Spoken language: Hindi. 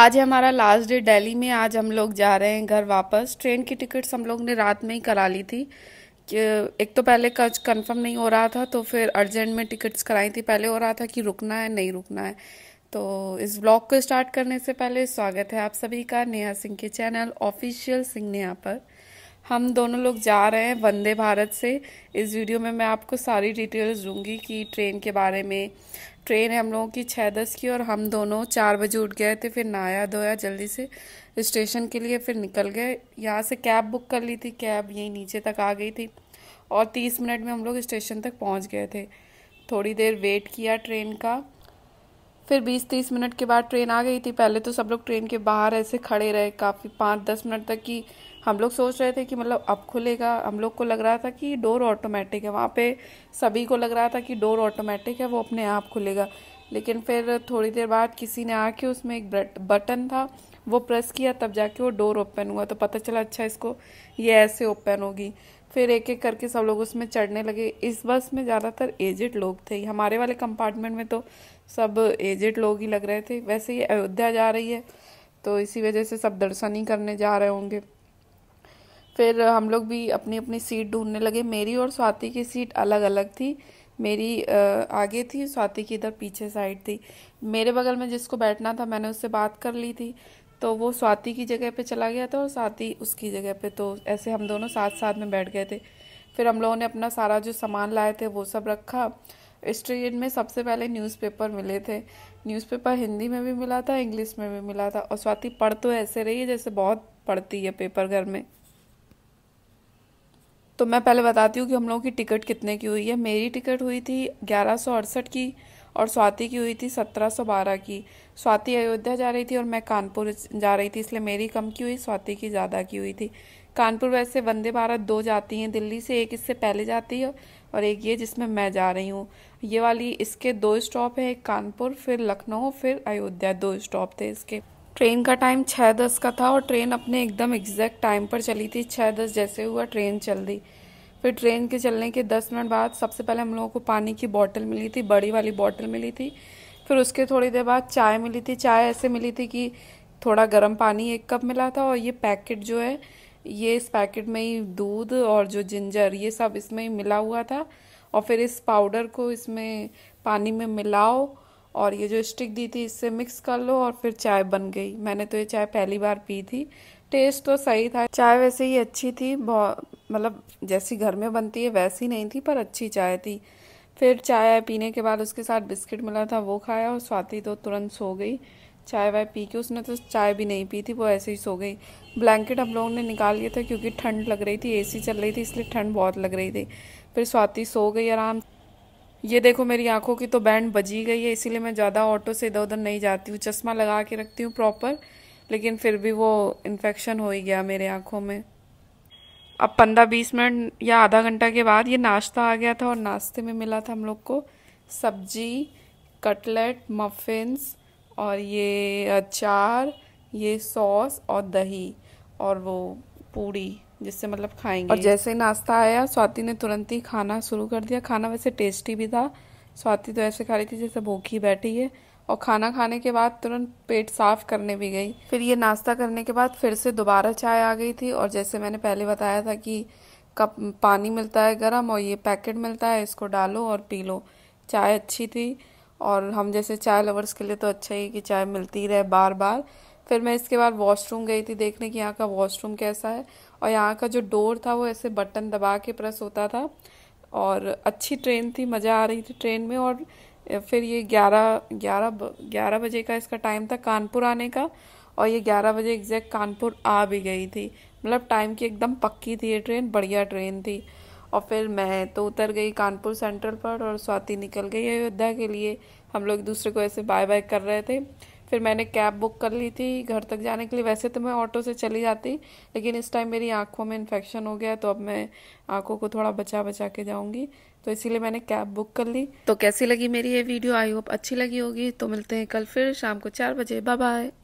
आज है हमारा लास्ट डे दिल्ली में आज हम लोग जा रहे हैं घर वापस ट्रेन की टिकट्स हम लोग ने रात में ही करा ली थी एक तो पहले कच कंफर्म नहीं हो रहा था तो फिर अर्जेंट में टिकट्स कराई थी पहले हो रहा था कि रुकना है नहीं रुकना है तो इस ब्लॉग को स्टार्ट करने से पहले स्वागत है आप सभी का नेहा सिंह के चैनल ऑफिशियल सिंह नेहा पर हम दोनों लोग जा रहे हैं वंदे भारत से इस वीडियो में मैं आपको सारी डिटेल्स दूंगी कि ट्रेन के बारे में ट्रेन है हम लोगों की छः दस की और हम दोनों चार बजे उठ गए थे फिर नहाया धोया जल्दी से स्टेशन के लिए फिर निकल गए यहाँ से कैब बुक कर ली थी कैब यहीं नीचे तक आ गई थी और तीस मिनट में हम लोग स्टेशन तक पहुँच गए थे थोड़ी देर वेट किया ट्रेन का फिर 20-30 मिनट के बाद ट्रेन आ गई थी पहले तो सब लोग ट्रेन के बाहर ऐसे खड़े रहे काफ़ी पाँच दस मिनट तक कि हम लोग सोच रहे थे कि मतलब अब खुलेगा हम लोग को लग रहा था कि डोर ऑटोमेटिक है वहाँ पे सभी को लग रहा था कि डोर ऑटोमेटिक है वो अपने आप खुलेगा लेकिन फिर थोड़ी देर बाद किसी ने आके उसमें एक बटन था वो प्रेस किया तब जाके वो डोर ओपन हुआ तो पता चला अच्छा इसको ये ऐसे ओपन होगी फिर एक एक करके सब लोग उसमें चढ़ने लगे इस बस में ज़्यादातर एजेड लोग थे हमारे वाले कंपार्टमेंट में तो सब एजेड लोग ही लग रहे थे वैसे ही अयोध्या जा रही है तो इसी वजह से सब दर्शन ही करने जा रहे होंगे फिर हम लोग भी अपनी अपनी सीट ढूंढने लगे मेरी और स्वाति की सीट अलग अलग थी मेरी आगे थी स्वाति की इधर पीछे साइड थी मेरे बगल में जिसको बैठना था मैंने उससे बात कर ली थी तो वो स्वाति की जगह पे चला गया था और स्वाति उसकी जगह पे तो ऐसे हम दोनों साथ साथ में बैठ गए थे फिर हम लोगों ने अपना सारा जो सामान लाए थे वो सब रखा इस ट्रेन में सबसे पहले न्यूज़पेपर मिले थे न्यूज़पेपर हिंदी में भी मिला था इंग्लिश में भी मिला था और स्वाति पढ़ तो ऐसे रही है जैसे बहुत पढ़ती है पेपर घर में तो मैं पहले बताती हूँ कि हम लोगों की टिकट कितने की हुई है मेरी टिकट हुई थी ग्यारह सौ अड़सठ की और स्वाति की हुई थी 1712 की स्वाति अयोध्या जा रही थी और मैं कानपुर जा रही थी इसलिए मेरी कम की हुई स्वाति की ज़्यादा की हुई थी कानपुर वैसे वंदे भारत दो जाती हैं दिल्ली से एक इससे पहले जाती है और एक ये जिसमें मैं जा रही हूँ ये वाली इसके दो स्टॉप है एक कानपुर फिर लखनऊ फिर अयोध्या दो स्टॉप थे इसके ट्रेन का टाइम छः दस का था और ट्रेन अपने एकदम एग्जैक्ट टाइम पर चली थी छः दस जैसे हुआ ट्रेन चल दी फिर ट्रेन के चलने के दस मिनट बाद सबसे पहले हम लोगों को पानी की बॉटल मिली थी बड़ी वाली बॉटल मिली थी फिर उसके थोड़ी देर बाद चाय मिली थी चाय ऐसे मिली थी कि थोड़ा गर्म पानी एक कप मिला था और ये पैकेट जो है ये इस पैकेट में ही दूध और जो जिंजर ये सब इसमें ही मिला हुआ था और फिर इस पाउडर को इसमें पानी में मिलाओ और ये जो स्टिक दी थी इससे मिक्स कर लो और फिर चाय बन गई मैंने तो ये चाय पहली बार पी थी टेस्ट तो सही था चाय वैसे ही अच्छी थी बहुत मतलब जैसी घर में बनती है वैसी नहीं थी पर अच्छी चाय थी फिर चाय पीने के बाद उसके साथ बिस्किट मिला था वो खाया और स्वाति तो तुरंत सो गई चाय वाय पी के उसने तो चाय भी नहीं पी थी वो ऐसे ही सो गई ब्लैंकेट हम लोगों ने निकाल लिया था क्योंकि ठंड लग रही थी एसी चल रही थी इसलिए ठंड बहुत लग रही थी फिर स्वाति सो गई आराम ये देखो मेरी आंखों की तो बैंड बजी गई है इसीलिए मैं ज़्यादा ऑटो से इधर उधर नहीं जाती हूँ चश्मा लगा के रखती हूँ प्रॉपर लेकिन फिर भी वो इन्फेक्शन हो ही गया मेरे आँखों में अब पंद्रह बीस मिनट या आधा घंटा के बाद ये नाश्ता आ गया था और नाश्ते में मिला था हम लोग को सब्जी कटलेट मफिन्स और ये अचार ये सॉस और दही और वो पूड़ी जिससे मतलब खाएंगे और जैसे ही नाश्ता आया स्वाति ने तुरंत ही खाना शुरू कर दिया खाना वैसे टेस्टी भी था स्वाति तो ऐसे खा रही थी जैसे भूखी बैठी है और खाना खाने के बाद तुरंत पेट साफ करने भी गई फिर ये नाश्ता करने के बाद फिर से दोबारा चाय आ गई थी और जैसे मैंने पहले बताया था कि कप पानी मिलता है गर्म और ये पैकेट मिलता है इसको डालो और पी लो चाय अच्छी थी और हम जैसे चाय लवर्स के लिए तो अच्छा ही कि चाय मिलती रहे बार बार फिर मैं इसके बाद वॉशरूम गई थी देखने कि यहाँ का वॉशरूम कैसा है और यहाँ का जो डोर था वो ऐसे बटन दबा के प्रेस होता था और अच्छी ट्रेन थी मज़ा आ रही थी ट्रेन में और फिर ये ग्यारह ग्यारह ग्यारह बजे का इसका टाइम था कानपुर आने का और ये ग्यारह बजे एग्जैक्ट कानपुर आ भी गई थी मतलब टाइम की एकदम पक्की थी ये ट्रेन बढ़िया ट्रेन थी और फिर मैं तो उतर गई कानपुर सेंट्रल पर और स्वाति निकल गई अयोध्या के लिए हम लोग एक दूसरे को ऐसे बाय बाय कर रहे थे फिर मैंने कैब बुक कर ली थी घर तक जाने के लिए वैसे तो मैं ऑटो से चली जाती लेकिन इस टाइम मेरी आँखों में इन्फेक्शन हो गया तो अब मैं आँखों को थोड़ा बचा बचा के जाऊँगी तो इसीलिए मैंने कैब बुक कर ली तो कैसी लगी मेरी ये वीडियो आई होप अच्छी लगी होगी तो मिलते हैं कल फिर शाम को चार बजे बाय बाय